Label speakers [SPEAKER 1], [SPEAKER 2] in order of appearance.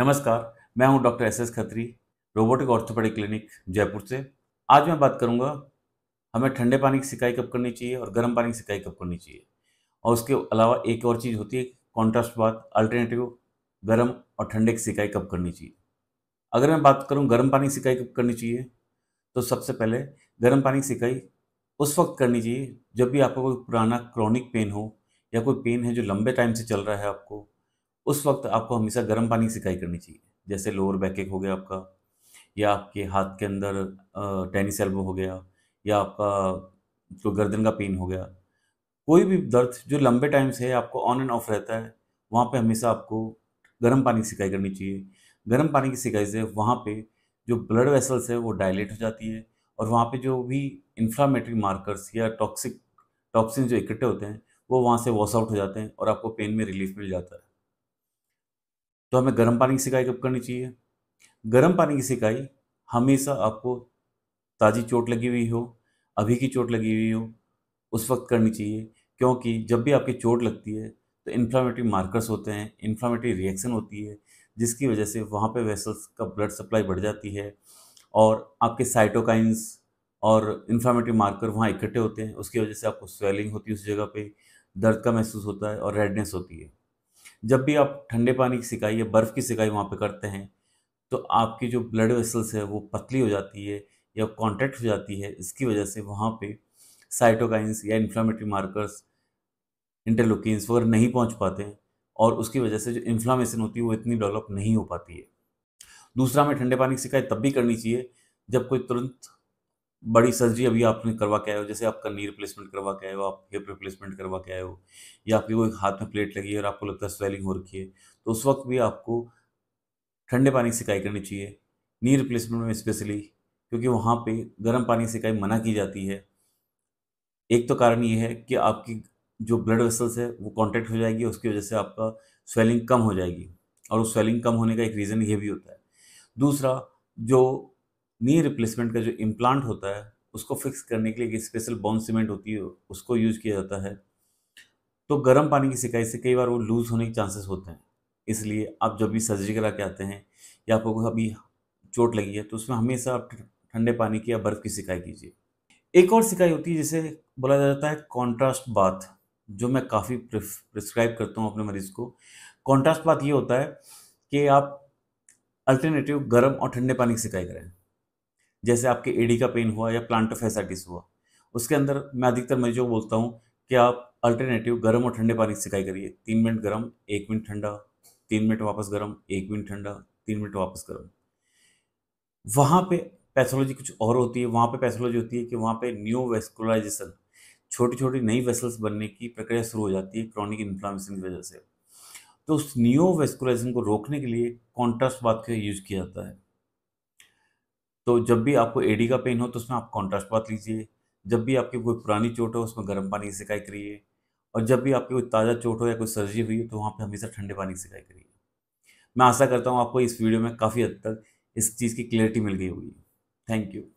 [SPEAKER 1] नमस्कार मैं हूं doctor S S Khatri robotic orthopaedic clinic Jaipur से आज मैं बात करूंगा हमें ठंडे पानी की सिकाई कब करनी चाहिए और गर्म पानी की सिकाई कब करनी चाहिए और उसके अलावा एक और चीज़ होती है कॉन्ट्रास्ट बात अल्टरनेटिव गर्म और ठंडे की सिकाई कब करनी चाहिए अगर मैं बात करूँ गर्म पानी की सिकाई कब करनी चाहिए तो सबसे पहले गर्म पानी की सिकाई उस वक्त करनी चाहिए जब भी आपको कोई पुराना क्रॉनिक पेन हो या कोई पेन है जो लंबे टाइम से चल रहा है आपको उस वक्त आपको हमेशा गर्म पानी की सिकाई करनी चाहिए जैसे लोअर बैक एक हो गया आपका या आपके हाथ के अंदर टेनिस एल्बो हो गया या आपका जो गर्दन का पेन हो गया कोई भी दर्द जो लंबे टाइम से आपको ऑन एंड ऑफ रहता है वहाँ पे हमेशा आपको गर्म पानी की सिकाई करनी चाहिए गर्म पानी की सिकाई से वहाँ पे जो ब्लड वेसल्स है वो डायलेट हो जाती है और वहाँ पे जो भी इन्फ्लामेटरी मार्कर्स या टॉक्सिक टॉक्सिन जो इकट्ठे होते हैं वो वहाँ से वॉश आउट हो जाते हैं और आपको पेन में रिलीफ मिल जाता है तो हमें गर्म पानी की सिकाई कब करनी चाहिए गर्म पानी की सिकाई हमेशा आपको ताज़ी चोट लगी हुई हो अभी की चोट लगी हुई हो उस वक्त करनी चाहिए क्योंकि जब भी आपकी चोट लगती है तो इन्फ्लामेटरी मार्कर्स होते हैं इन्फ्लामेटरी रिएक्शन होती है जिसकी वजह से वहाँ पे वेसल्स का ब्लड सप्लाई बढ़ जाती है और आपके साइटोकाइंस और इन्फ्लामेटरी मार्कर वहाँ इकट्ठे होते हैं उसकी वजह से आपको स्वेलिंग होती है उस जगह पे दर्द का महसूस होता है और रेडनेस होती है जब भी आप ठंडे पानी की सिकाई या बर्फ़ की सिकाई वहाँ पे करते हैं तो आपकी जो ब्लड वेसल्स है वो पतली हो जाती है या कॉन्ट्रैक्ट हो जाती है इसकी वजह से वहाँ पे साइटोकाइंस या इन्फ्लामेटरी मार्कर्स इंटरलोकिन्स वगैरह नहीं पहुँच पाते हैं और उसकी वजह से जो इन्फ्लामेशन होती है वो इतनी डेवलप नहीं हो पाती है दूसरा हमें ठंडे पानी की सिकाई तब भी करनी चाहिए जब कोई तुरंत बड़ी सर्जरी अभी आपने करवा के आए हो जैसे आपका नी रिप्लेसमेंट करवा के आए हो आप हिप रिप्लेसमेंट करवा के आए हो या आपके कोई हाथ में प्लेट लगी है और आपको लगता है स्वेलिंग हो रखी है तो उस वक्त भी आपको ठंडे पानी से सिकाई करनी चाहिए नी रिप्लेसमेंट में स्पेशली क्योंकि वहाँ पे गर्म पानी से सिकाई मना की जाती है एक तो कारण ये है कि आपकी जो ब्लड वेसल्स है वो कॉन्टैक्ट हो जाएगी उसकी वजह से आपका स्वेलिंग कम हो जाएगी और उस स्वेलिंग कम होने का एक रीज़न ये भी होता है दूसरा जो नी रिप्लेसमेंट का जो इम्प्लांट होता है उसको फिक्स करने के लिए एक स्पेशल बॉन सीमेंट होती है उसको यूज किया जाता है तो गर्म पानी की सिकाई से कई बार वो लूज़ होने के चांसेस होते हैं इसलिए आप जब भी सर्जरी करा के आते हैं या आपको अभी चोट लगी है तो उसमें हमेशा आप ठंडे पानी की या बर्फ़ की सिकाई कीजिए एक और सिकाई होती है जिसे बोला जाता है कॉन्ट्रास्ट बाथ जो मैं काफ़ी प्रिस्क्राइब करता हूँ अपने मरीज़ को कॉन्ट्रास्ट बात ये होता है कि आप अल्टरनेटिव गर्म और ठंडे पानी की सिकाई करें जैसे आपके एडी का पेन हुआ या प्लांट फैसाइटिस हुआ उसके अंदर मैं अधिकतर मरीजों को बोलता हूँ कि आप अल्टरनेटिव गर्म और ठंडे पानी की सिकाई करिए तीन मिनट गर्म एक मिनट ठंडा तीन मिनट वापस गर्म एक मिनट ठंडा तीन मिनट वापस गर्म वहाँ पे पैथोलॉजी कुछ और होती है वहाँ पे पैथोलॉजी होती है कि वहाँ पे न्यू वेस्कुलराइजेशन छोटी छोटी नई वेसल्स बनने की प्रक्रिया शुरू हो जाती है क्रॉनिक इन्फ्लामेशन की वजह से तो उस न्यू वेस्कुलाइजेशन को रोकने के लिए कॉन्ट्रास्ट बात का यूज किया जाता है तो जब भी आपको एडी का पेन हो तो उसमें आप कॉन्ट्रास्ट पात लीजिए जब भी आपकी कोई पुरानी चोट हो उसमें गर्म पानी की सिकाई करिए और जब भी आपकी कोई ताज़ा चोट हो या कोई सर्जरी हुई हो तो वहाँ पर हमेशा ठंडे पानी की सिकाई करिए मैं आशा करता हूँ आपको इस वीडियो में काफ़ी हद तक इस चीज़ की क्लैरिटी मिल गई होगी थैंक यू